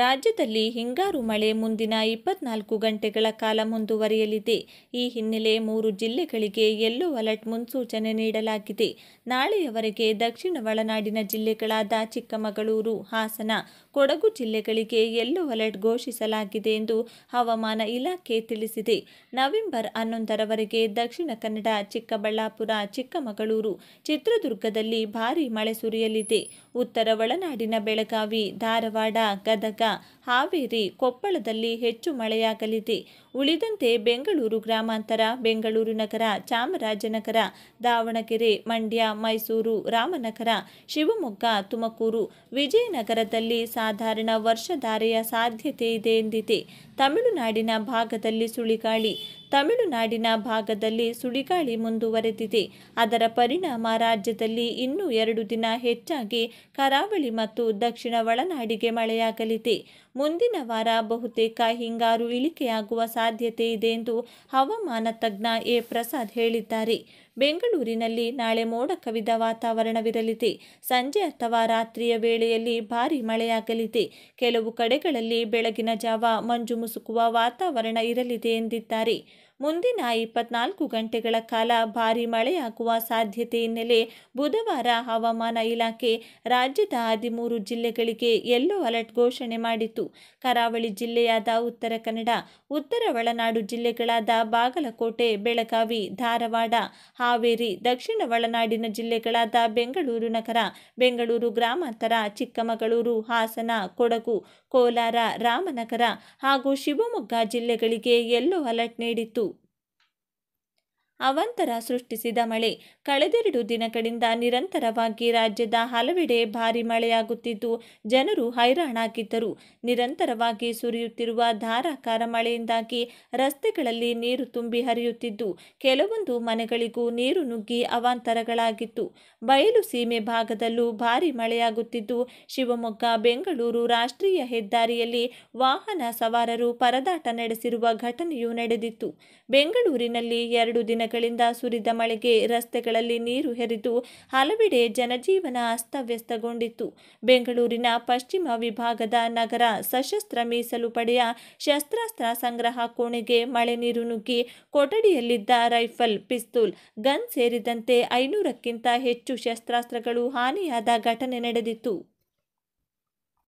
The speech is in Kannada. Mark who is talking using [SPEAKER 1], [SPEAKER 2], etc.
[SPEAKER 1] ರಾಜ್ಯದಲ್ಲಿ ಹಿಂಗಾರು ಮಳೆ ಮುಂದಿನ ಇಪ್ಪತ್ನಾಲ್ಕು ಗಂಟೆಗಳ ಕಾಲ ಮುಂದುವರಿಯಲಿದೆ ಈ ಹಿನ್ನೆಲೆ ಮೂರು ಜಿಲ್ಲೆಗಳಿಗೆ ಯೆಲ್ಲೋ ಅಲರ್ಟ್ ಮುನ್ಸೂಚನೆ ನೀಡಲಾಗಿದೆ ನಾಳೆಯವರೆಗೆ ದಕ್ಷಿಣ ಒಳನಾಡಿನ ಜಿಲ್ಲೆಗಳಾದ ಚಿಕ್ಕಮಗಳೂರು ಹಾಸನ ಕೊಡಗು ಜಿಲ್ಲೆಗಳಿಗೆ ಯೆಲ್ಲೋ ಅಲರ್ಟ್ ಘೋಷಿಸಲಾಗಿದೆ ಎಂದು ಹವಾಮಾನ ಇಲಾಖೆ ತಿಳಿಸಿದೆ ನವೆಂಬರ್ ಹನ್ನೊಂದರವರೆಗೆ ದಕ್ಷಿಣ ಕನ್ನಡ ಚಿಕ್ಕಬಳ್ಳಾಪುರ ಚಿಕ್ಕಮಗಳೂರು ಚಿತ್ರದುರ್ಗದಲ್ಲಿ ಭಾರೀ ಮಳೆ ಸುರಿಯಲಿದೆ ಉತ್ತರ ಒಳನಾಡಿನ ಬೆಳಗಾವಿ ಧಾರವಾಡ ಗದಗ ಹಾವೇರಿ ಕೊಪ್ಪಳದಲ್ಲಿ ಹೆಚ್ಚು ಮಳೆಯಾಗಲಿದೆ ಉಳಿದಂತೆ ಬೆಂಗಳೂರು ಗ್ರಾಮಾಂತರ ಬೆಂಗಳೂರು ನಗರ ಚಾಮರಾಜನಗರ ದಾವಣಗೆರೆ ಮಂಡ್ಯ ಮೈಸೂರು ರಾಮನಗರ ಶಿವಮೊಗ್ಗ ತುಮಕೂರು ವಿಜಯನಗರದಲ್ಲಿ ಸಾಧಾರಣ ವರ್ಷಧಾರೆಯ ಸಾಧ್ಯತೆ ಇದೆ ಎಂದಿದೆ ತಮಿಳುನಾಡಿನ ಭಾಗದಲ್ಲಿ ಸುಳಿಗಾಳಿ ತಮಿಳುನಾಡಿನ ಭಾಗದಲ್ಲಿ ಸುಳಿಗಾಳಿ ಮುಂದುವರೆದಿದೆ ಅದರ ಪರಿಣಾಮ ರಾಜ್ಯದಲ್ಲಿ ಇನ್ನೂ ಎರಡು ದಿನ ಹೆಚ್ಚಾಗಿ ಕರಾವಳಿ ಮತ್ತು ದಕ್ಷಿಣ ಒಳನಾಡಿಗೆ ಮಳೆಯಾಗಲಿದೆ ಮುಂದಿನ ವಾರ ಬಹುತೇಕ ಹಿಂಗಾರು ಇಳಿಕೆಯಾಗುವ ಸಾಧ್ಯತೆ ಇದೆ ಎಂದು ಹವಾಮಾನ ತಜ್ಞ ಎ ಪ್ರಸಾದ್ ಹೇಳಿದ್ದಾರೆ ಬೆಂಗಳೂರಿನಲ್ಲಿ ನಾಳೆ ಮೋಡ ಕವಿದ ವಾತಾವರಣವಿರಲಿದೆ ಸಂಜೆ ಅಥವಾ ರಾತ್ರಿಯ ವೇಳೆಯಲ್ಲಿ ಭಾರಿ ಮಳೆಯಾಗಲಿದೆ ಕೆಲವು ಕಡೆಗಳಲ್ಲಿ ಬೆಳಗಿನ ಜಾವ ಮಂಜು ಮುಸುಕುವ ವಾತಾವರಣ ಇರಲಿದೆ ಎಂದಿದ್ದಾರೆ ಮುಂದಿನ ಇಪ್ಪತ್ನಾಲ್ಕು ಗಂಟೆಗಳ ಕಾಲ ಭಾರೀ ಮಳೆಯಾಗುವ ಸಾಧ್ಯತೆ ಹಿನ್ನೆಲೆ ಬುಧವಾರ ಹವಾಮಾನ ಇಲಾಖೆ ರಾಜ್ಯದ ಹದಿಮೂರು ಜಿಲ್ಲೆಗಳಿಗೆ ಯೆಲ್ಲೋ ಅಲರ್ಟ್ ಘೋಷಣೆ ಮಾಡಿತು ಕರಾವಳಿ ಜಿಲ್ಲೆಯಾದ ಉತ್ತರ ಕನ್ನಡ ಉತ್ತರ ಒಳನಾಡು ಜಿಲ್ಲೆಗಳಾದ ಬಾಗಲಕೋಟೆ ಬೆಳಗಾವಿ ಧಾರವಾಡ ಹಾವೇರಿ ದಕ್ಷಿಣ ಒಳನಾಡಿನ ಜಿಲ್ಲೆಗಳಾದ ಬೆಂಗಳೂರು ನಗರ ಬೆಂಗಳೂರು ಗ್ರಾಮಾಂತರ ಚಿಕ್ಕಮಗಳೂರು ಹಾಸನ ಕೊಡಗು ಕೋಲಾರ ರಾಮನಗರ ಹಾಗೂ ಶಿವಮೊಗ್ಗ ಜಿಲ್ಲೆಗಳಿಗೆ ಯೆಲ್ಲೋ ಅಲರ್ಟ್ ನೀಡಿತ್ತು ಅವಂತರ ಸೃಷ್ಟಿಸಿದ ಮಳೆ ಕಳೆದೆರಡು ದಿನಗಳಿಂದ ನಿರಂತರವಾಗಿ ರಾಜ್ಯದ ಹಲವೆಡೆ ಭಾರಿ ಮಳೆಯಾಗುತ್ತಿದ್ದು ಜನರು ಹೈರಾಣಾಗಿದ್ದರು ನಿರಂತರವಾಗಿ ಸುರಿಯುತ್ತಿರುವ ಧಾರಾಕಾರ ಮಳೆಯಿಂದಾಗಿ ರಸ್ತೆಗಳಲ್ಲಿ ನೀರು ತುಂಬಿ ಹರಿಯುತ್ತಿದ್ದು ಕೆಲವೊಂದು ಮನೆಗಳಿಗೂ ನೀರು ನುಗ್ಗಿ ಅವಾಂತರಗಳಾಗಿತ್ತು ಬಯಲು ಸೀಮೆ ಭಾಗದಲ್ಲೂ ಭಾರಿ ಮಳೆಯಾಗುತ್ತಿದ್ದು ಶಿವಮೊಗ್ಗ ಬೆಂಗಳೂರು ರಾಷ್ಟ್ರೀಯ ಹೆದ್ದಾರಿಯಲ್ಲಿ ವಾಹನ ಸವಾರರು ಪರದಾಟ ನಡೆಸಿರುವ ಘಟನೆಯೂ ನಡೆದಿತ್ತು ಬೆಂಗಳೂರಿನಲ್ಲಿ ಎರಡು ದಿನ ದಿನಗಳಿಂದ ಸುರಿದ ಮಳೆಗೆ ರಸ್ತೆಗಳಲ್ಲಿ ನೀರು ಹೆರಿದು ಹಲವೆಡೆ ಜನಜೀವನ ಅಸ್ತವ್ಯಸ್ತಗೊಂಡಿತ್ತು ಬೆಂಗಳೂರಿನ ಪಶ್ಚಿಮ ವಿಭಾಗದ ನಗರ ಸಶಸ್ತ್ರ ಮೀಸಲು ಪಡೆಯ ಶಸ್ತ್ರಾಸ್ತ್ರ ಸಂಗ್ರಹ ಕೋಣೆಗೆ ಮಳೆ ನೀರು ನುಗ್ಗಿ ಕೊಠಡಿಯಲ್ಲಿದ್ದ ರೈಫಲ್ ಪಿಸ್ತೂಲ್ ಗನ್ ಸೇರಿದಂತೆ ಐನೂರಕ್ಕಿಂತ ಹೆಚ್ಚು ಶಸ್ತ್ರಾಸ್ತ್ರಗಳು ಹಾನಿಯಾದ ಘಟನೆ ನಡೆದಿತ್ತು